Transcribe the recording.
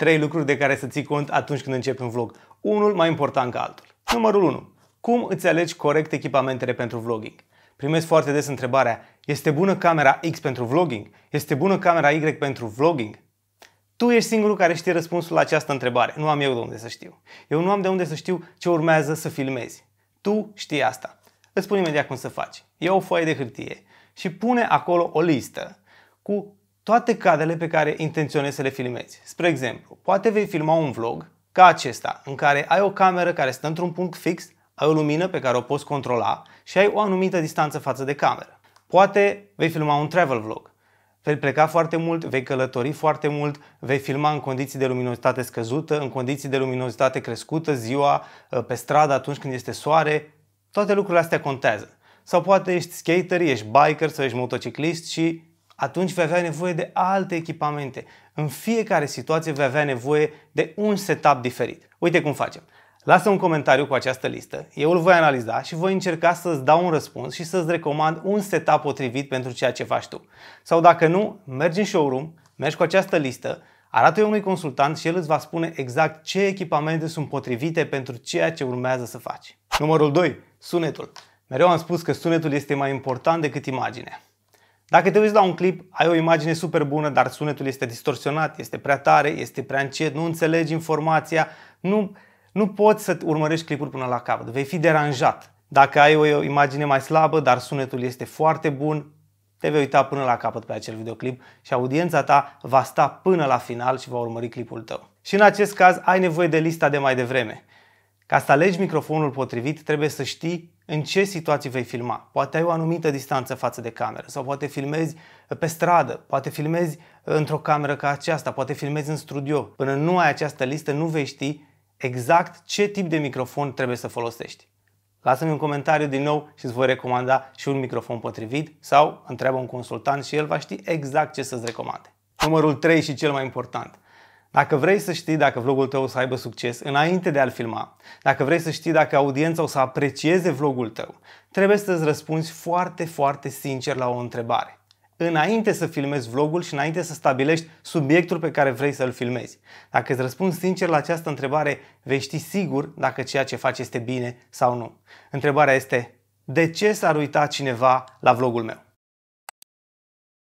Trei lucruri de care să ții cont atunci când începi un vlog. Unul mai important ca altul. Numărul 1. Cum îți alegi corect echipamentele pentru vlogging? Primesc foarte des întrebarea, este bună camera X pentru vlogging? Este bună camera Y pentru vlogging? Tu ești singurul care știe răspunsul la această întrebare. Nu am eu de unde să știu. Eu nu am de unde să știu ce urmează să filmezi. Tu știi asta. Îți spun imediat cum să faci. Ia o foaie de hârtie și pune acolo o listă cu toate cadrele pe care intenționezi să le filmezi. Spre exemplu, Poate vei filma un vlog ca acesta, în care ai o cameră care stă într-un punct fix, ai o lumină pe care o poți controla și ai o anumită distanță față de cameră. Poate vei filma un travel vlog. Vei pleca foarte mult, vei călători foarte mult, vei filma în condiții de luminozitate scăzută, în condiții de luminozitate crescută ziua, ă, pe stradă atunci când este soare. Toate lucrurile astea contează. Sau poate ești skater, ești biker sau ești motociclist și atunci vei avea nevoie de alte echipamente. În fiecare situație vei avea nevoie de un setup diferit. Uite cum facem. Lasă un comentariu cu această listă, eu îl voi analiza și voi încerca să-ți dau un răspuns și să-ți recomand un setup potrivit pentru ceea ce faci tu. Sau dacă nu, mergi în showroom, mergi cu această listă, arată-i unui consultant și el îți va spune exact ce echipamente sunt potrivite pentru ceea ce urmează să faci. Numărul 2. Sunetul. Mereu am spus că sunetul este mai important decât imaginea. Dacă te uiți la un clip, ai o imagine super bună, dar sunetul este distorsionat, este prea tare, este prea încet, nu înțelegi informația, nu, nu poți să urmărești clipul până la capăt, vei fi deranjat. Dacă ai o imagine mai slabă, dar sunetul este foarte bun, te vei uita până la capăt pe acel videoclip și audiența ta va sta până la final și va urmări clipul tău. Și în acest caz ai nevoie de lista de mai devreme. Ca să alegi microfonul potrivit, trebuie să știi în ce situații vei filma. Poate ai o anumită distanță față de cameră sau poate filmezi uh, pe stradă, poate filmezi uh, într-o cameră ca aceasta, poate filmezi în studio. Până nu ai această listă, nu vei ști exact ce tip de microfon trebuie să folosești. Lasă-mi un comentariu din nou și îți voi recomanda și un microfon potrivit sau întreabă un consultant și el va ști exact ce să-ți recomande. Numărul 3 și cel mai important – dacă vrei să știi dacă vlogul tău o să aibă succes înainte de a-l filma, dacă vrei să știi dacă audiența o să aprecieze vlogul tău, trebuie să-ți răspunzi foarte, foarte sincer la o întrebare. Înainte să filmezi vlogul și înainte să stabilești subiectul pe care vrei să-l filmezi. Dacă îți răspunzi sincer la această întrebare, vei ști sigur dacă ceea ce faci este bine sau nu. Întrebarea este, de ce s-ar uita cineva la vlogul meu?